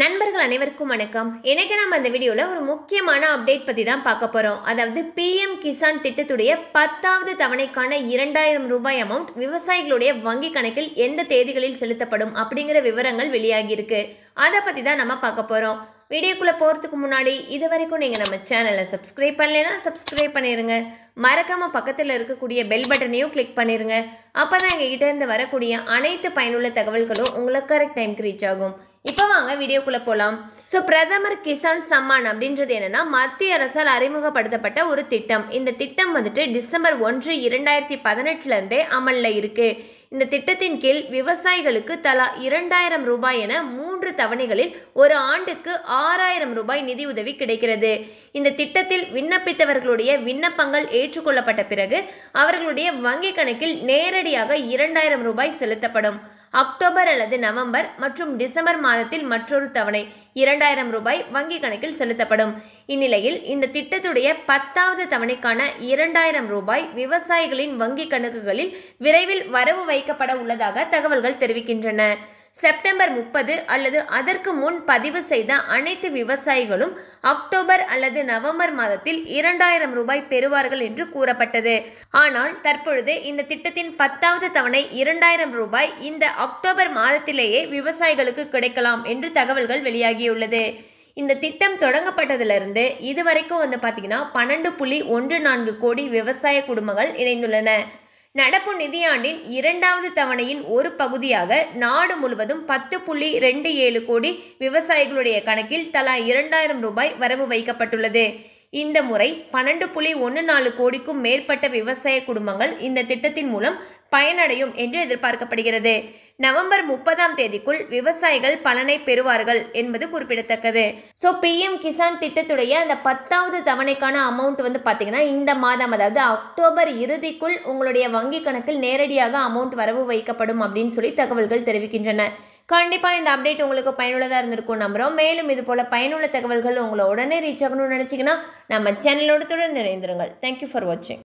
நண்பர்கள் அனைவருக்கும் வணக்கம் இன்றைக்கி நம்ம அந்த வீடியோவில் ஒரு முக்கியமான அப்டேட் பற்றி தான் பார்க்க போகிறோம் அதாவது பிஎம் கிசான் திட்டத்துடைய பத்தாவது தவணைக்கான இரண்டாயிரம் ரூபாய் அமௌண்ட் விவசாயிகளுடைய வங்கி கணக்கில் எந்த தேதிகளில் செலுத்தப்படும் அப்படிங்கிற விவரங்கள் வெளியாகியிருக்கு அதை பற்றி தான் நம்ம பார்க்க போகிறோம் வீடியோக்குள்ளே போகிறதுக்கு முன்னாடி இது வரைக்கும் நீங்கள் நம்ம சேனலை சப்ஸ்கிரைப் பண்ணலைன்னா சப்ஸ்கிரைப் பண்ணிடுங்க மறக்காமல் பக்கத்தில் இருக்கக்கூடிய பெல் பட்டனையும் கிளிக் பண்ணிடுங்க அப்போ தான் எங்ககிட்ட இருந்து வரக்கூடிய அனைத்து பயனுள்ள தகவல்களும் உங்களுக்கு கரெக்ட் டைம்க்கு ரீச் ஆகும் இப்போ வாங்க வீடியோக்குள்ளே போகலாம் ஸோ பிரதமர் கிசான் சம்மான் அப்படின்றது என்னன்னா மத்திய அரசால் அறிமுகப்படுத்தப்பட்ட ஒரு திட்டம் இந்த திட்டம் வந்துட்டு டிசம்பர் ஒன்று இரண்டாயிரத்தி பதினெட்டுலேருந்தே அமலில் இருக்குது இந்த திட்டத்தின் கீழ் விவசாயிகளுக்கு தலா இரண்டாயிரம் ரூபாய் என மூன்று தவணைகளில் ஒரு ஆண்டுக்கு ஆறாயிரம் ரூபாய் நிதி உதவி கிடைக்கிறது இந்த திட்டத்தில் விண்ணப்பித்தவர்களுடைய விண்ணப்பங்கள் ஏற்றுக்கொள்ளப்பட்ட பிறகு அவர்களுடைய வங்கிக் கணக்கில் நேரடியாக இரண்டாயிரம் ரூபாய் செலுத்தப்படும் அக்டோபர் அல்லது நவம்பர் மற்றும் டிசம்பர் மாதத்தில் மற்றொரு தவணை இரண்டாயிரம் ரூபாய் வங்கி கணக்கில் செலுத்தப்படும் இந்நிலையில் இந்த திட்டத்துடைய பத்தாவது தவணைக்கான இரண்டாயிரம் ரூபாய் விவசாயிகளின் வங்கி கணக்குகளில் விரைவில் வரவு வைக்கப்பட உள்ளதாக தகவல்கள் தெரிவிக்கின்றன செப்டம்பர் முப்பது அல்லது அதற்கு முன் பதிவு செய்த அனைத்து விவசாயிகளும் அக்டோபர் அல்லது நவம்பர் மாதத்தில் இரண்டாயிரம் ரூபாய் பெறுவார்கள் என்று கூறப்பட்டது ஆனால் தற்பொழுது இந்த திட்டத்தின் பத்தாவது தவணை இரண்டாயிரம் ரூபாய் இந்த அக்டோபர் மாதத்திலேயே விவசாயிகளுக்கு கிடைக்கலாம் என்று தகவல்கள் வெளியாகியுள்ளது இந்த திட்டம் தொடங்கப்பட்டதிலிருந்து இதுவரைக்கும் வந்து பார்த்தீங்கன்னா பன்னெண்டு புள்ளி ஒன்று நான்கு கோடி விவசாய குடும்பங்கள் இணைந்துள்ளன நடப்பு நிதியாண்டின் இரண்டாவது தவணையின் ஒரு பகுதியாக நாடு முழுவதும் பத்து புள்ளி ரெண்டு ஏழு கோடி விவசாயிகளுடைய கணக்கில் தலா இரண்டாயிரம் ரூபாய் வரவு வைக்கப்பட்டுள்ளது இந்த முறை பன்னெண்டு புள்ளி ஒன்று நாலு கோடிக்கும் மேற்பட்ட விவசாய குடும்பங்கள் இந்த திட்டத்தின் மூலம் பயனடையும் என்று எதிர்பார்க்கப்படுகிறது நவம்பர் முப்பதாம் தேதிக்குள் விவசாயிகள் பலனை பெறுவார்கள் என்பது குறிப்பிடத்தக்கது ஸோ பிஎம் கிசான் திட்டத்துடைய அந்த பத்தாவது தவணைக்கான அமௌண்ட் வந்து பார்த்தீங்கன்னா இந்த மாதம் அதாவது அக்டோபர் இறுதிக்குள் உங்களுடைய வங்கி கணக்கில் நேரடியாக அமௌண்ட் வரவு வைக்கப்படும் அப்படின்னு சொல்லி தகவல்கள் தெரிவிக்கின்றன கண்டிப்பாக இந்த அப்டேட் உங்களுக்கு பயனுள்ளதாக இருந்திருக்கும் நம்புகிறோம் மேலும் இது போல் பயனுள்ள தகவல்கள் உங்களை உடனே ரீச் ஆகணும்னு நினச்சிங்கன்னா நம்ம சேனலோடு தொடர்ந்து இணைந்திருங்கள் தேங்க்யூ ஃபார் வாட்சிங்